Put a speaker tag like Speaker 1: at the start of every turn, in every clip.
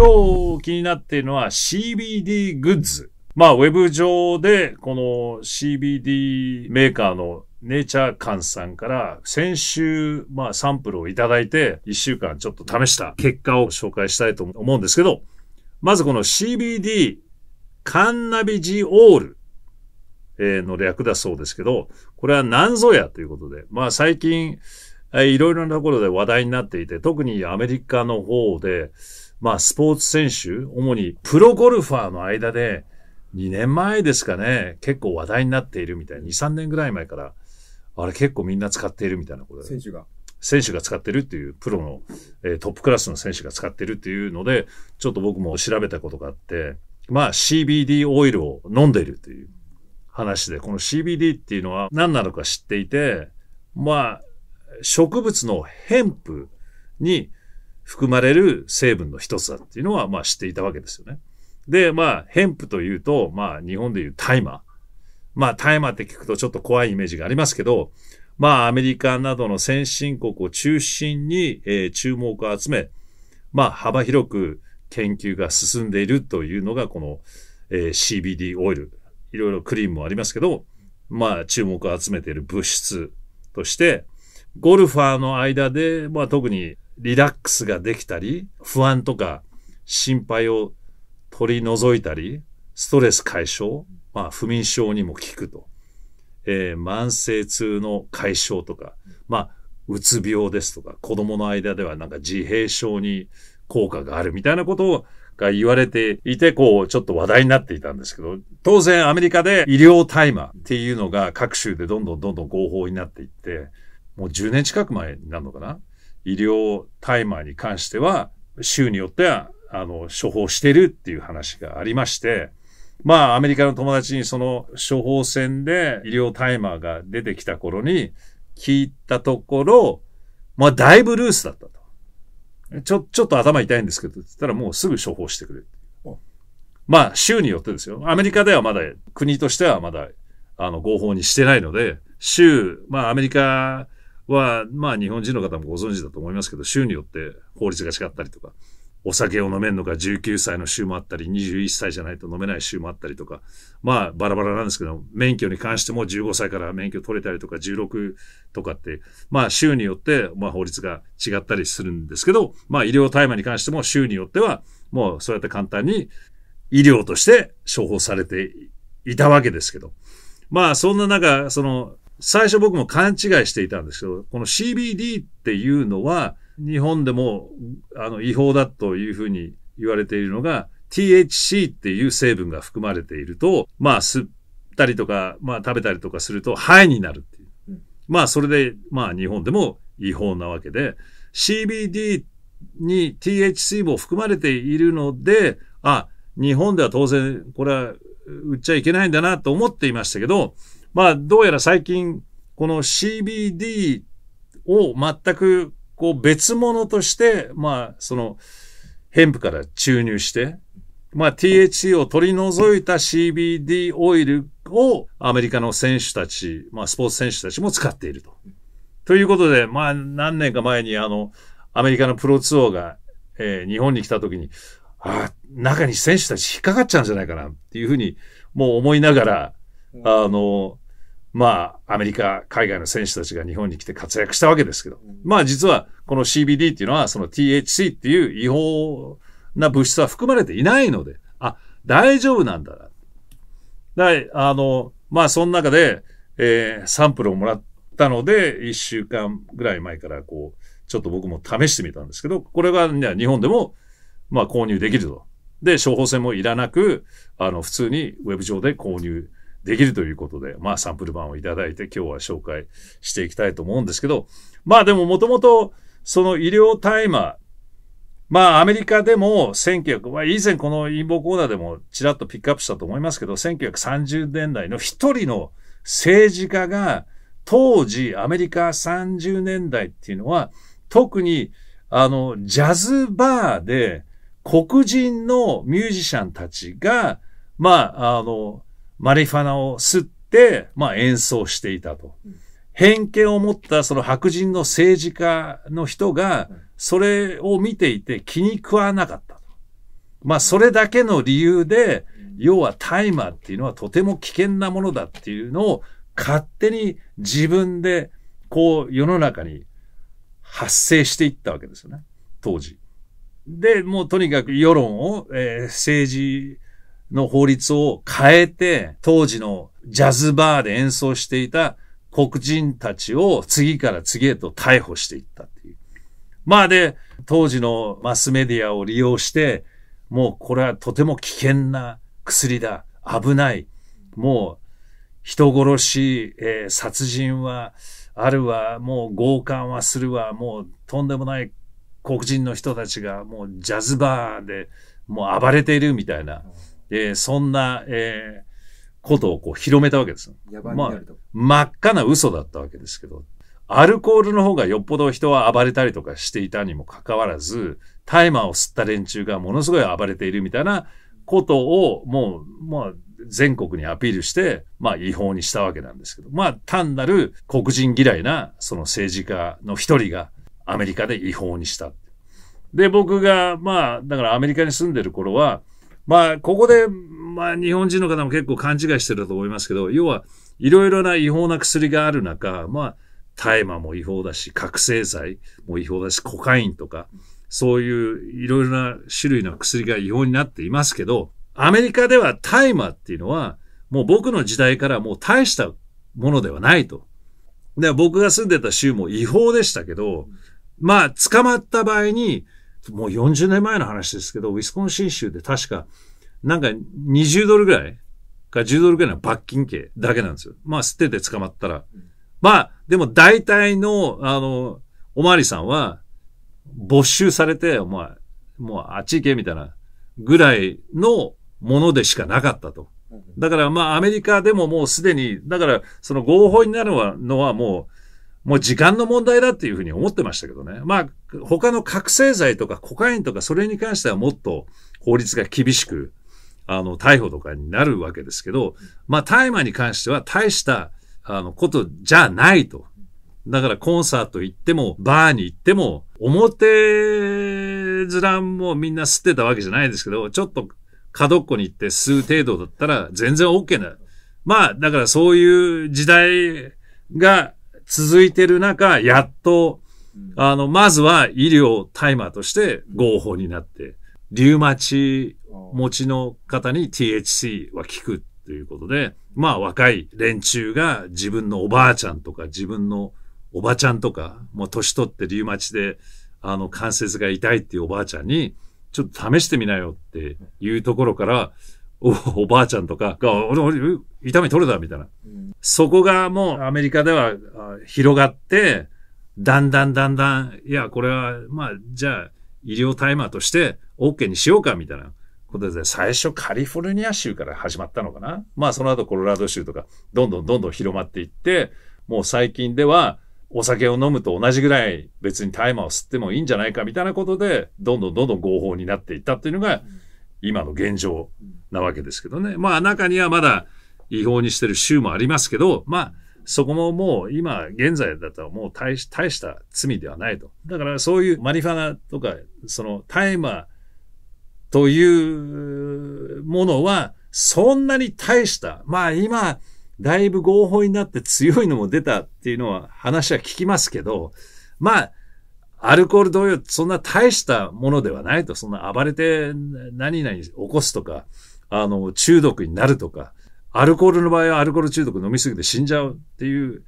Speaker 1: 今日気になっているのは CBD グッズ。まあ、ウェブ上で、この CBD メーカーのネイチャーカンさんから先週、まあ、サンプルをいただいて、一週間ちょっと試した結果を紹介したいと思うんですけど、まずこの CBD カンナビジオールの略だそうですけど、これは何ぞやということで、まあ最近、いろいろなところで話題になっていて、特にアメリカの方で、まあ、スポーツ選手、主にプロゴルファーの間で、2年前ですかね、結構話題になっているみたいな、2、3年ぐらい前から、あれ結構みんな使っているみたいなこと選手が。選手が使ってるっていう、プロの、えー、トップクラスの選手が使ってるっていうので、ちょっと僕も調べたことがあって、まあ CBD オイルを飲んでいるっていう話で、この CBD っていうのは何なのか知っていて、まあ、植物のヘンプに含まれる成分の一つだっていうのは、まあ知っていたわけですよね。で、まあ、ヘンプというと、まあ、日本でいう大麻。まあ、大麻って聞くとちょっと怖いイメージがありますけど、まあ、アメリカなどの先進国を中心に、えー、注目を集め、まあ、幅広く研究が進んでいるというのが、この、えー、CBD オイル。いろいろクリームもありますけど、まあ、注目を集めている物質として、ゴルファーの間で、まあ、特にリラックスができたり、不安とか心配を取り除いたり、ストレス解消、まあ、不眠症にも効くと。えー、慢性痛の解消とか、まあ、うつ病ですとか、子供の間ではなんか自閉症に効果があるみたいなことが言われていて、こう、ちょっと話題になっていたんですけど、当然アメリカで医療大麻っていうのが各州でどんどんどんどん合法になっていって、もう10年近く前になるのかな医療タイマーに関しては、州によっては、あの、処方してるっていう話がありまして、まあ、アメリカの友達にその処方箋で医療タイマーが出てきた頃に聞いたところ、まあ、だいぶルースだったと。ちょ、ちょっと頭痛いんですけど、って言ったらもうすぐ処方してくれる。まあ、州によってですよ。アメリカではまだ、国としてはまだ、あの、合法にしてないので、州、まあ、アメリカは、まあ日本人の方もご存知だと思いますけど、州によって法律が違ったりとか、お酒を飲めるのが19歳の州もあったり、21歳じゃないと飲めない州もあったりとか、まあバラバラなんですけど、免許に関しても15歳から免許取れたりとか、16とかって、まあ州によってまあ法律が違ったりするんですけど、まあ医療大麻に関しても州によっては、もうそうやって簡単に医療として処方されていたわけですけど、まあそんな中、その最初僕も勘違いしていたんですけど、この CBD っていうのは、日本でも、あの、違法だというふうに言われているのが、THC っていう成分が含まれていると、まあ、吸ったりとか、まあ、食べたりとかすると、肺になるっていう。まあ、それで、まあ、日本でも違法なわけで、CBD に THC も含まれているので、あ、日本では当然、これは売っちゃいけないんだなと思っていましたけど、まあ、どうやら最近、この CBD を全くこう別物として、まあ、その、ヘンプから注入して、まあ、THC を取り除いた CBD オイルをアメリカの選手たち、まあ、スポーツ選手たちも使っていると。ということで、まあ、何年か前にあの、アメリカのプロツアーが、えー、日本に来た時に、ああ、中に選手たち引っかかっちゃうんじゃないかなっていうふうに、もう思いながら、あの、まあ、アメリカ、海外の選手たちが日本に来て活躍したわけですけど、まあ実はこの CBD っていうのはその THC っていう違法な物質は含まれていないので、あ、大丈夫なんだな。だあの、まあその中で、えー、サンプルをもらったので、1週間ぐらい前からこう、ちょっと僕も試してみたんですけど、これが、ね、日本でも、まあ購入できると。で、処方箋もいらなく、あの、普通にウェブ上で購入できるということで、まあサンプル版をいただいて今日は紹介していきたいと思うんですけど、まあでももともとその医療大麻、まあアメリカでも1900、まあ以前この陰謀コーナーでもちらっとピックアップしたと思いますけど、1930年代の一人の政治家が当時アメリカ30年代っていうのは特にあのジャズバーで黒人のミュージシャンたちがまああのマリファナを吸って、まあ演奏していたと。偏見を持ったその白人の政治家の人が、それを見ていて気に食わなかったと。まあそれだけの理由で、要はタイマーっていうのはとても危険なものだっていうのを勝手に自分でこう世の中に発生していったわけですよね。当時。で、もうとにかく世論を、えー、政治の法律を変えて、当時のジャズバーで演奏していた黒人たちを次から次へと逮捕していったっていう。まあで、当時のマスメディアを利用して、もうこれはとても危険な薬だ。危ない。もう人殺し、えー、殺人はあるわ、もう強姦はするわ、もうとんでもない黒人の人たちがもうジャズバーでもう暴れているみたいな。えー、そんな、えー、ことをこう広めたわけです。まあ、真っ赤な嘘だったわけですけど、アルコールの方がよっぽど人は暴れたりとかしていたにもかかわらず、大麻を吸った連中がものすごい暴れているみたいなことを、もう、まあ、全国にアピールして、まあ、違法にしたわけなんですけど、まあ、単なる黒人嫌いな、その政治家の一人が、アメリカで違法にした。で、僕が、まあ、だからアメリカに住んでる頃は、まあ、ここで、まあ、日本人の方も結構勘違いしてると思いますけど、要は、いろいろな違法な薬がある中、まあ、大麻も違法だし、覚醒剤も違法だし、コカインとか、そういういろいろな種類の薬が違法になっていますけど、アメリカでは大麻っていうのは、もう僕の時代からもう大したものではないと。で、僕が住んでた州も違法でしたけど、まあ、捕まった場合に、もう40年前の話ですけど、ウィスコンシン州で確か、なんか20ドルぐらいか10ドルぐらいの罰金刑だけなんですよ。まあ、捨てて捕まったら。まあ、でも大体の、あの、おまわりさんは、没収されて、お前、もうあっち行け、みたいな、ぐらいのものでしかなかったと。だからまあアメリカでももうすでに、だからその合法になるのはもうもう時間の問題だっていうふうに思ってましたけどね。まあ、他の覚醒剤とかコカインとかそれに関してはもっと法律が厳しく、あの、逮捕とかになるわけですけど、まあ、大麻に関しては大した、あの、ことじゃないと。だからコンサート行っても、バーに行っても、表面もみんな吸ってたわけじゃないですけど、ちょっと角っこに行って吸う程度だったら全然 OK な。まあ、だからそういう時代が続いてる中、やっと、あの、まずは医療タイマーとして合法になって、リウマチ持ちの方に THC は効くということで、まあ若い連中が自分のおばあちゃんとか自分のおばちゃんとか、もう年取ってリウマチで、あの、関節が痛いっていうおばあちゃんに、ちょっと試してみなよっていうところから、おばあちゃんとかが、俺、俺、痛み取れたみたいな。うん、そこがもうアメリカでは広がって、だんだんだんだん、いや、これは、まあ、じゃあ、医療タイマーとして OK にしようかみたいなことで、最初カリフォルニア州から始まったのかな。まあ、その後コロラド州とか、どんどんどんどん広まっていって、もう最近では、お酒を飲むと同じぐらい別に大麻を吸ってもいいんじゃないかみたいなことで、どんどんどんどん合法になっていったっていうのが、うん今の現状なわけですけどね。まあ中にはまだ違法にしてる州もありますけど、まあそこももう今現在だったらもう大した罪ではないと。だからそういうマリファナとか、その大麻というものはそんなに大した、まあ今だいぶ合法になって強いのも出たっていうのは話は聞きますけど、まあアルコール同様、そんな大したものではないと、そんな暴れて何々起こすとか、あの、中毒になるとか、アルコールの場合はアルコール中毒飲みすぎて死んじゃうっていう、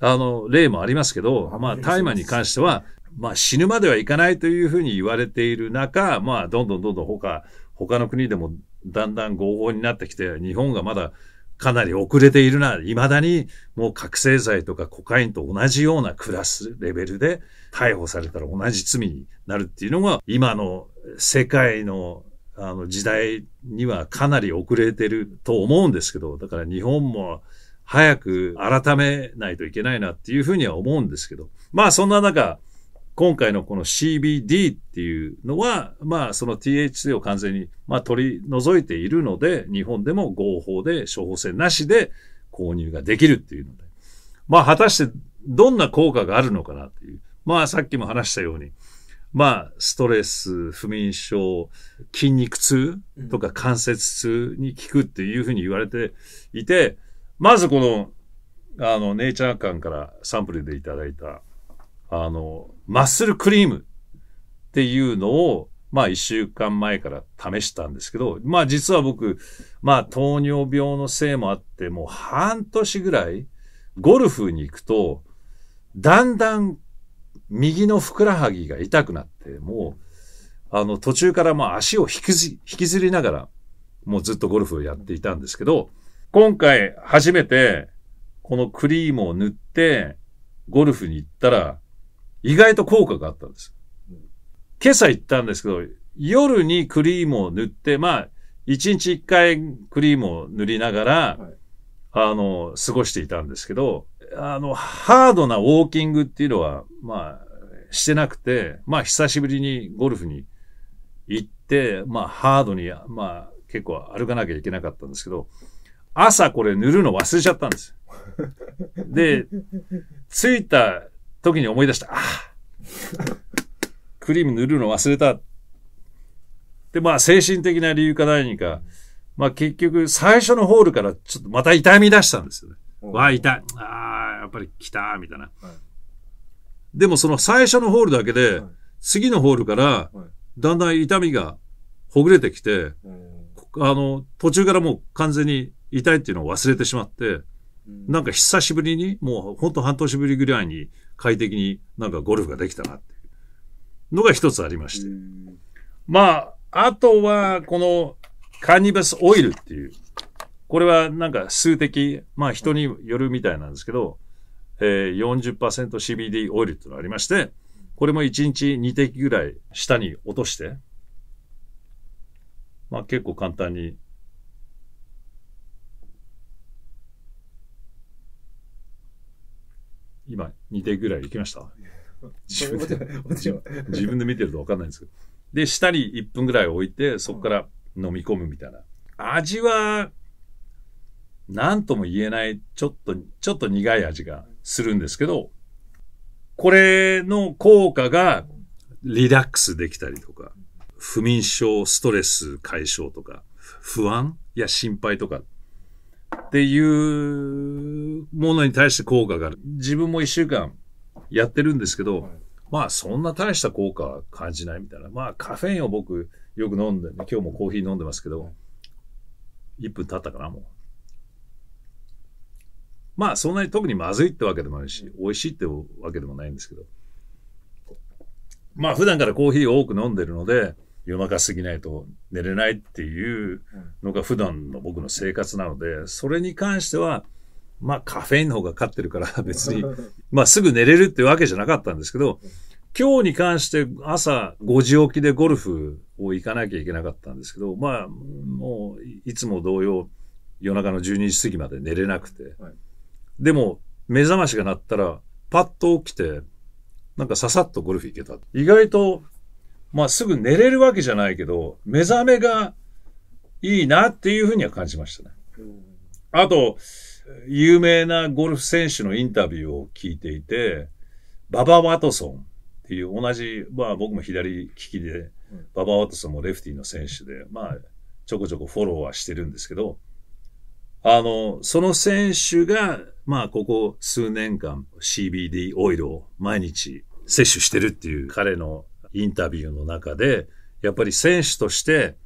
Speaker 1: あの、例もありますけど、まあ、大麻に関しては、まあ、死ぬまではいかないというふうに言われている中、まあ、どんどんどんどん他、他の国でもだんだん合法になってきて、日本がまだかなり遅れているな、未だにもう覚醒剤とかコカインと同じようなクラスレベルで逮捕されたら同じ罪になるっていうのが今の世界のあの時代にはかなり遅れてると思うんですけど、だから日本も早く改めないといけないなっていうふうには思うんですけど、まあそんな中、今回のこの CBD っていうのは、まあその THC を完全に、まあ、取り除いているので、日本でも合法で処方箋なしで購入ができるっていうので、まあ果たしてどんな効果があるのかなっていう。まあさっきも話したように、まあストレス、不眠症、筋肉痛とか関節痛に効くっていうふうに言われていて、まずこの、あの、ネイチャー館からサンプルでいただいたあの、マッスルクリームっていうのを、まあ一週間前から試したんですけど、まあ実は僕、まあ糖尿病のせいもあって、もう半年ぐらいゴルフに行くと、だんだん右のふくらはぎが痛くなって、もう、あの途中からまあ足を引きず引きずりながら、もうずっとゴルフをやっていたんですけど、今回初めてこのクリームを塗ってゴルフに行ったら、意外と効果があったんです。今朝行ったんですけど、夜にクリームを塗って、まあ、一日一回クリームを塗りながら、はい、あの、過ごしていたんですけど、あの、ハードなウォーキングっていうのは、まあ、してなくて、まあ、久しぶりにゴルフに行って、まあ、ハードに、まあ、結構歩かなきゃいけなかったんですけど、朝これ塗るの忘れちゃったんです。で、着いた時に思い出した。あクリーム塗るの忘れた。で、まあ、精神的な理由か何か、まあ、結局、最初のホールから、ちょっとまた痛み出したんですよね。わあ、痛い。ああ、やっぱり来た、みたいな。でも、その最初のホールだけで、次のホールから、だんだん痛みがほぐれてきて、あの、途中からもう完全に痛いっていうのを忘れてしまって、なんか久しぶりに、もうほんと半年ぶりぐらいに快適になんかゴルフができたなっていうのが一つありまして。まあ、あとはこのカーニバスオイルっていう、これはなんか数的、まあ人によるみたいなんですけど、えー、40%CBD オイルっていうのがありまして、これも1日2滴ぐらい下に落として、まあ結構簡単に2手ぐらい行きました。自分で自分で見てると分かんないんですけど。で、下に1分ぐらい置いて、そこから飲み込むみたいな。味は、なんとも言えない、ちょっと、ちょっと苦い味がするんですけど、これの効果がリラックスできたりとか、不眠症、ストレス解消とか、不安や心配とかっていうものに対して効果がある。自分も一週間やってるんですけど、まあそんな大した効果は感じないみたいな。まあカフェインを僕よく飲んで、ね、今日もコーヒー飲んでますけど、1分経ったかな、もう。まあそんなに特にまずいってわけでもないし、美味しいってわけでもないんですけど。まあ普段からコーヒーを多く飲んでるので、夜中過ぎないと寝れないっていうのが普段の僕の生活なので、それに関しては、まあカフェインの方が勝ってるから別に、まあすぐ寝れるってわけじゃなかったんですけど、今日に関して朝5時起きでゴルフを行かなきゃいけなかったんですけど、まあもういつも同様夜中の12時過ぎまで寝れなくて、でも目覚ましが鳴ったらパッと起きて、なんかささっとゴルフ行けた。意外とまあすぐ寝れるわけじゃないけど、目覚めがいいなっていうふうには感じましたね。あと、有名なゴルフ選手のインタビューを聞いていて、ババ・ワトソンっていう同じ、まあ僕も左利きで、ババ・ワトソンもレフティの選手で、まあちょこちょこフォローはしてるんですけど、あの、その選手が、まあここ数年間 CBD オイルを毎日摂取してるっていう彼のインタビューの中で、やっぱり選手として、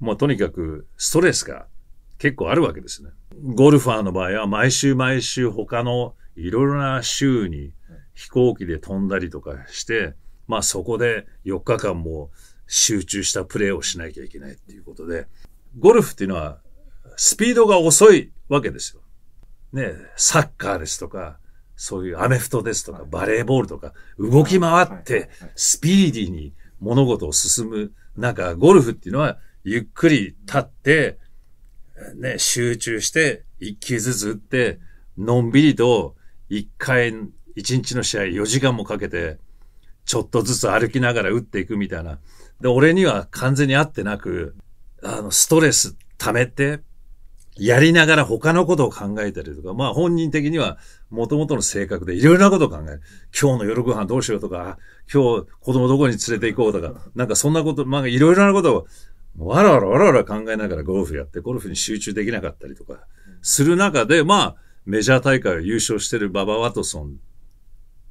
Speaker 1: もうとにかくストレスが結構あるわけですね。ゴルファーの場合は毎週毎週他のいろいろな州に飛行機で飛んだりとかして、まあそこで4日間も集中したプレーをしなきゃいけないっていうことで、ゴルフっていうのはスピードが遅いわけですよ。ね、サッカーですとか、そういうアメフトですとか、バレーボールとか、動き回って、スピーディーに物事を進む中、ゴルフっていうのは、ゆっくり立って、ね、集中して、一球ずつ打って、のんびりと、一回、一日の試合4時間もかけて、ちょっとずつ歩きながら打っていくみたいな。で、俺には完全に合ってなく、あの、ストレス溜めて、やりながら他のことを考えたりとか、まあ本人的には元々の性格でいろいろなことを考える。今日の夜ご飯どうしようとか、今日子供どこに連れて行こうとか、なんかそんなこと、まあいろいろなことをわらわらわらわら考えながらゴルフやって、ゴルフに集中できなかったりとか、する中で、まあメジャー大会を優勝してるババ・ワトソン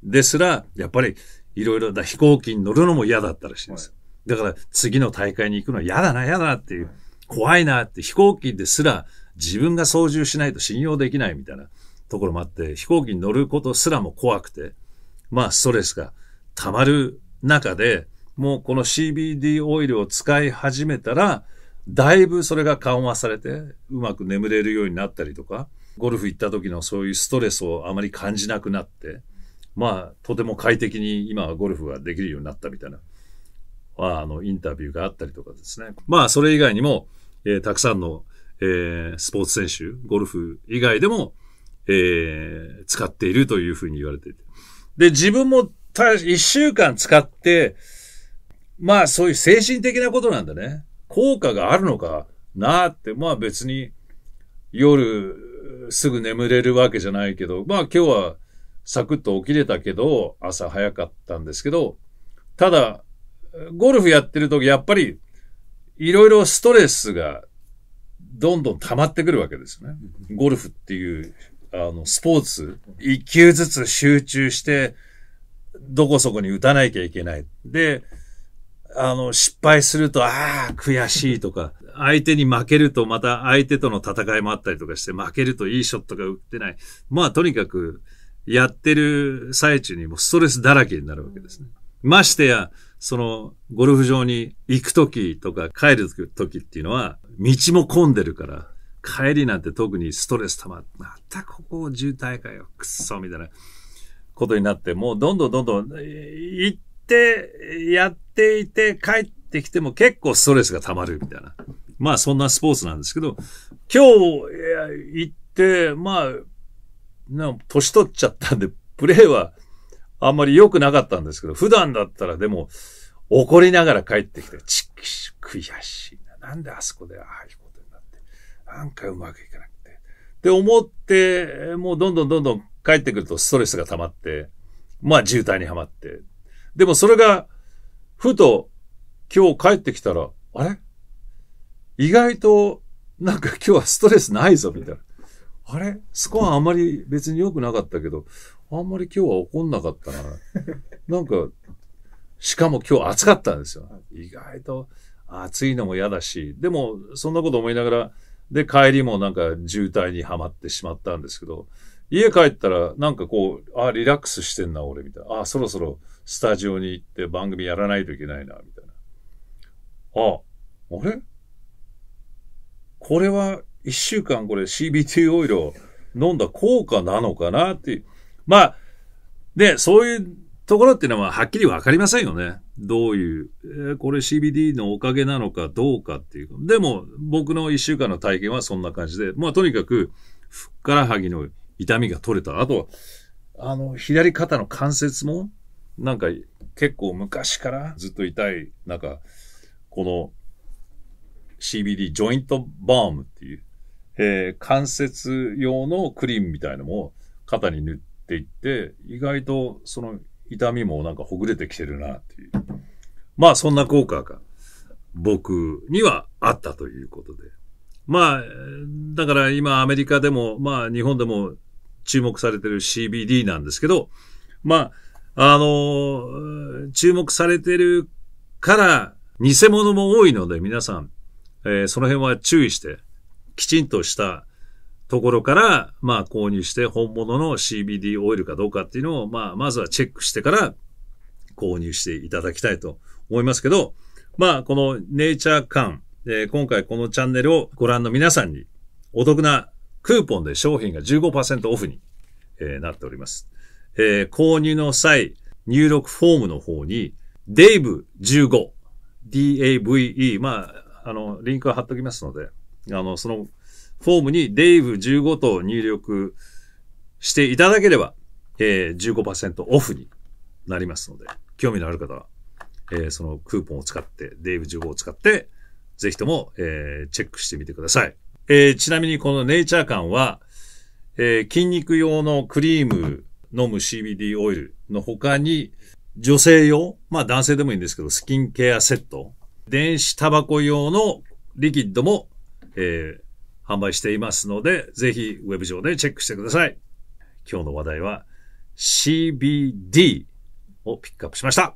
Speaker 1: ですら、やっぱりいろいろ飛行機に乗るのも嫌だったらしいんですよ。だから次の大会に行くのは嫌だな、嫌だなっていう、怖いなって飛行機ですら、自分が操縦しないと信用できないみたいなところもあって、飛行機に乗ることすらも怖くて、まあ、ストレスが溜まる中で、もうこの CBD オイルを使い始めたら、だいぶそれが緩和されて、うまく眠れるようになったりとか、ゴルフ行った時のそういうストレスをあまり感じなくなって、まあ、とても快適に今はゴルフができるようになったみたいな、あの、インタビューがあったりとかですね。まあ、それ以外にも、えー、たくさんのえー、スポーツ選手、ゴルフ以外でも、えー、使っているというふうに言われていて。で、自分も一週間使って、まあそういう精神的なことなんだね。効果があるのかなって、まあ別に夜すぐ眠れるわけじゃないけど、まあ今日はサクッと起きれたけど、朝早かったんですけど、ただ、ゴルフやってる時やっぱりいろいろストレスがどんどん溜まってくるわけですよね。ゴルフっていう、あの、スポーツ、一球ずつ集中して、どこそこに打たなきゃいけない。で、あの、失敗すると、ああ、悔しいとか、相手に負けるとまた相手との戦いもあったりとかして、負けるといいショットが打ってない。まあ、とにかく、やってる最中にもストレスだらけになるわけですね。ましてや、そのゴルフ場に行くときとか帰るときっていうのは、道も混んでるから、帰りなんて特にストレス溜まって、またここ渋滞かよ、くっそ、みたいなことになって、もうどんどんどんどん行って、やっていて、帰ってきても結構ストレスが溜まるみたいな。まあそんなスポーツなんですけど、今日行って、まあ、年取っちゃったんで、プレーはあんまり良くなかったんですけど、普段だったらでも、怒りながら帰ってきて、ちっきし、悔しいな。なんであそこでああいうことになって、なんかうまくいかなくて。って思って、もうどんどんどんどん帰ってくるとストレスが溜まって、まあ渋滞にはまって。でもそれが、ふと、今日帰ってきたら、あれ意外と、なんか今日はストレスないぞ、みたいな。あれスコアあんまり別に良くなかったけど、あんまり今日は怒んなかったな。なんか、しかも今日暑かったんですよ。意外と暑いのも嫌だし、でもそんなこと思いながら、で、帰りもなんか渋滞にはまってしまったんですけど、家帰ったらなんかこう、あ、リラックスしてんな、俺、みたいな。あ、そろそろスタジオに行って番組やらないといけないな、みたいな。あ、あれこれは一週間これ CBT オイルを飲んだ効果なのかなって、まあ、ね、そういうところっていうのははっきりわかりませんよね。どういう、えー、これ CBD のおかげなのかどうかっていう。でも、僕の一週間の体験はそんな感じで、まあとにかく、ふっからはぎの痛みが取れた。あと、あの、左肩の関節も、なんか結構昔からずっと痛い、なんか、この CBD ジョイントバームっていう、えー、関節用のクリームみたいのも肩に塗って、って言って意外とその痛みもなんかほぐれてきてるなっていうまあそんな効果が僕にはあったということでまあだから今アメリカでもまあ日本でも注目されてる CBD なんですけどまああの注目されてるから偽物も多いので皆さん、えー、その辺は注意してきちんとしたところから、まあ購入して本物の CBD オイルかどうかっていうのを、まあまずはチェックしてから購入していただきたいと思いますけど、まあこのネイチャー感、えー、今回このチャンネルをご覧の皆さんにお得なクーポンで商品が15%オフに、えー、なっております。えー、購入の際、入力フォームの方に DAVE15、DAVE、まあ、あの、リンクを貼っときますので、あの、そのフォームにデイブ15と入力していただければ、えー、15%オフになりますので、興味のある方は、えー、そのクーポンを使って、デイブ15を使って、ぜひとも、えー、チェックしてみてください。えー、ちなみにこのネイチャー感は、えー、筋肉用のクリーム、飲む CBD オイルの他に、女性用、まあ男性でもいいんですけど、スキンケアセット、電子タバコ用のリキッドも、えー、販売していますので、ぜひウェブ上でチェックしてください。今日の話題は CBD をピックアップしました。